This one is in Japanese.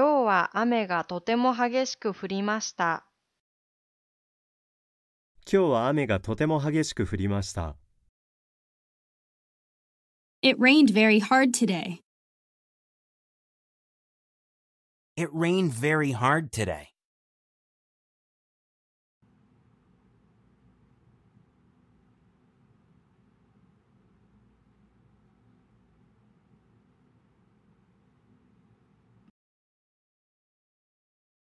今日は雨がとても激しく降りました。今日は雨がとても激しく降りました。It rained very hard today. It rained very hard today.